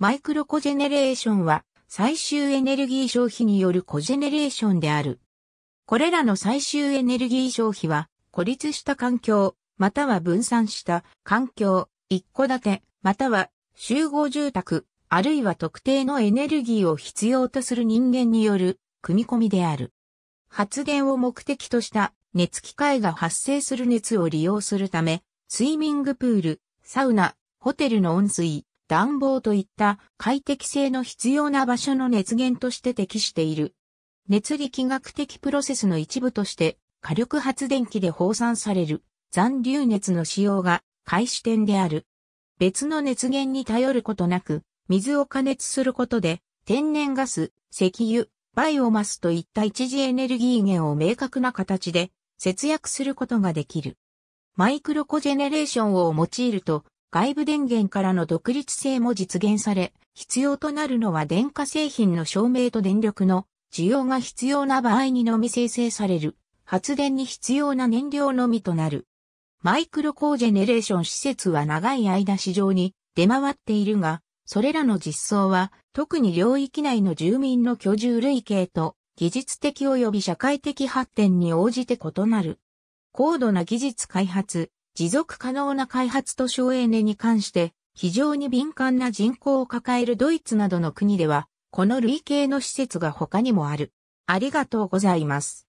マイクロコジェネレーションは最終エネルギー消費によるコジェネレーションである。これらの最終エネルギー消費は孤立した環境、または分散した環境、一戸建て、または集合住宅、あるいは特定のエネルギーを必要とする人間による組み込みである。発電を目的とした熱機械が発生する熱を利用するため、スイミングプール、サウナ、ホテルの温水、暖房といった快適性の必要な場所の熱源として適している。熱力学的プロセスの一部として火力発電機で放散される残留熱の使用が開始点である。別の熱源に頼ることなく、水を加熱することで、天然ガス、石油、バイオマスといった一次エネルギー源を明確な形で節約することができる。マイクロコジェネレーションを用いると、外部電源からの独立性も実現され、必要となるのは電化製品の照明と電力の需要が必要な場合にのみ生成される、発電に必要な燃料のみとなる。マイクロコージェネレーション施設は長い間市場に出回っているが、それらの実装は特に領域内の住民の居住類型と技術的及び社会的発展に応じて異なる。高度な技術開発、持続可能な開発と省エネに関して非常に敏感な人口を抱えるドイツなどの国では、この類型の施設が他にもある。ありがとうございます。